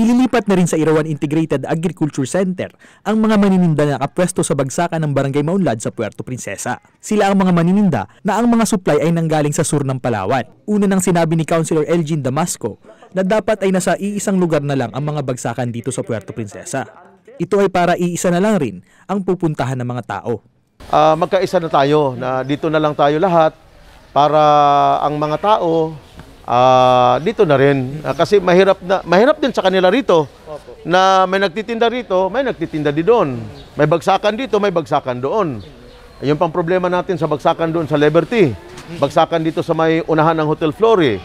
Ililipat na rin sa Irawan Integrated Agriculture Center ang mga maninimda na kapwesto sa bagsakan ng Barangay Maunlad sa Puerto Princesa. Sila ang mga maninimda na ang mga supply ay nanggaling sa sur ng Palawan. Una nang sinabi ni Councilor Elgin Damasco na dapat ay nasa iisang lugar na lang ang mga bagsakan dito sa Puerto Princesa. Ito ay para iisa na lang rin ang pupuntahan ng mga tao. Uh, magkaisa na tayo na dito na lang tayo lahat para ang mga tao uh, dito na rin uh, kasi mahirap na mahirap din sa kanila rito na may nagtitinda rito, may nagtitinda di doon. May bagsakan dito, may bagsakan doon. Ayun pang problema natin sa bagsakan doon sa Liberty. Bagsakan dito sa may unahan ng Hotel Flory.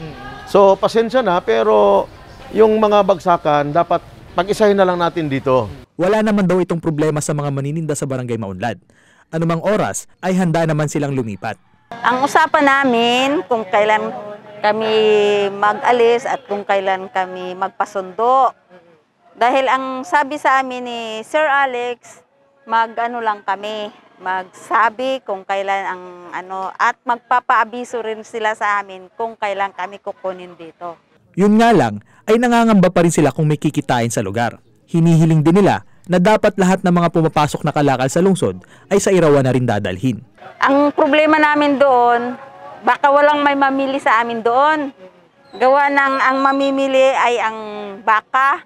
So pasensya na pero yung mga bagsakan dapat pag-isahin na lang natin dito. Wala naman daw itong problema sa mga manininda sa barangay Maunlad. Anumang oras ay handa naman silang lumipat. Ang usapan namin kung kailan kami mag-alis at kung kailan kami magpasundo. Dahil ang sabi sa amin ni Sir Alex, mag-ano lang kami, magsabi kung kailan ang ano at magpapaabiso rin sila sa amin kung kailan kami kukunin dito. Yun nga lang, ay nangangamba pa rin sila kung may kikitain sa lugar. Hinihiling din nila na dapat lahat ng mga pumapasok na kalakal sa lungsod ay sa Irawan na rin dadalhin. Ang problema namin doon, Baka walang may mamili sa amin doon. Gawa ng ang mamimili ay ang baka.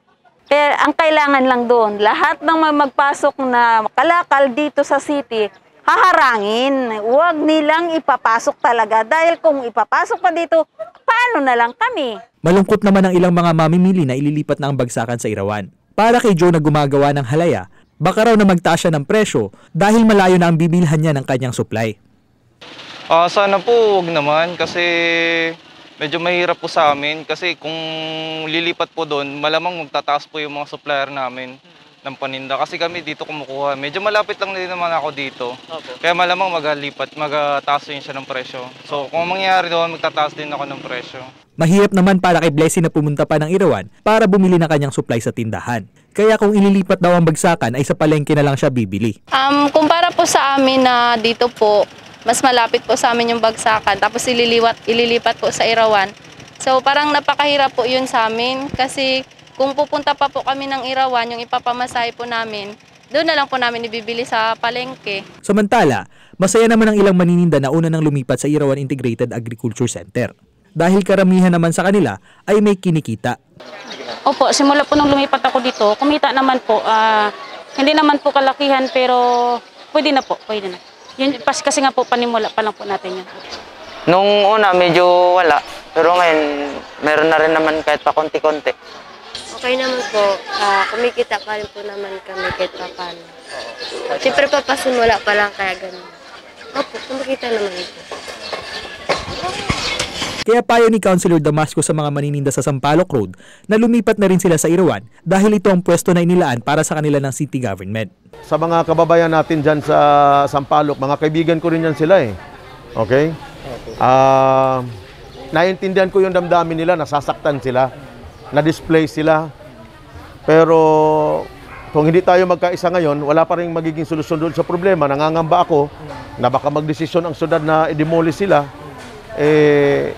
Pero ang kailangan lang doon, lahat ng magpasok na kalakal dito sa city, haharangin. Huwag nilang ipapasok talaga dahil kung ipapasok pa dito, paano na lang kami? Malungkot naman ang ilang mga mamimili na ililipat na ang bagsakan sa Irawan. Para kay Joe na gumagawa ng halaya, baka raw na magtaas siya ng presyo dahil malayo na ang bibilhan niya ng kanyang supply. Uh, sana po wag naman kasi medyo mahirap po sa amin kasi kung lilipat po doon, malamang magtataas po yung mga supplier namin ng paninda kasi kami dito kumukuha. Medyo malapit lang din naman ako dito. Okay. Kaya malamang magalipat, magtaas din siya ng presyo. So kung mangyayari doon, magtataas din ako ng presyo. Mahirap naman para kay Blessing na pumunta pa ng Irawan para bumili ng kanyang supply sa tindahan. Kaya kung ililipat daw ang bagsakan ay sa palengke na lang siya bibili. Um, kumpara po sa amin na dito po, mas malapit po sa amin yung bagsakan. Tapos ililiwat, ililipat po sa Irawan. So parang napakahirap po yun sa amin kasi kung pupunta pa po kami ng Irawan, yung ipapamasahe po namin, doon na lang po namin ibibili sa palengke. Samantala, masaya naman ang ilang maninda na una nang lumipat sa Irawan Integrated Agriculture Center. Dahil karamihan naman sa kanila ay may kinikita. Opo, simula po nung lumipat ako dito, kumita naman po. Uh, hindi naman po kalakihan pero pwede na po, pwede na. Yun, kasi nga po, panimula pa lang po natin yun. Nung una, medyo wala. Pero ngayon, meron na rin naman kahit pa konti-konti. Okay naman po. Uh, kumikita pa rin po naman kami kahit pa paano. Siyempre papasimula pa lang kaya ganun. Opo, kumikita naman ito. Kaya payo ni Councilor Damasco sa mga manininda sa Sampaloc Road na lumipat na rin sila sa Irawan dahil ito ang pwesto na inilaan para sa kanila ng city government. Sa mga kababayan natin dyan sa Sampaloc, mga kaibigan ko rin yan sila eh. Okay? Uh, naiintindihan ko yung damdamin nila, nasasaktan sila, na-display sila. Pero kung hindi tayo magkaisa ngayon, wala pa rin magiging solusyon doon sa problema. Nangangamba ako na baka magdesisyon ang sudad na i-demolish sila. Eh,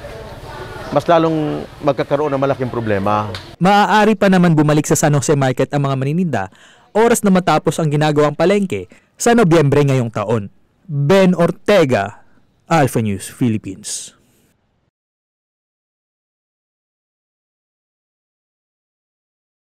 mas lalong magkakaroon ng malaking problema. Maaari pa naman bumalik sa San Jose Market ang mga maninida oras na matapos ang ginagawang palengke sa Nobyembre ngayong taon. Ben Ortega, Alpha News, Philippines.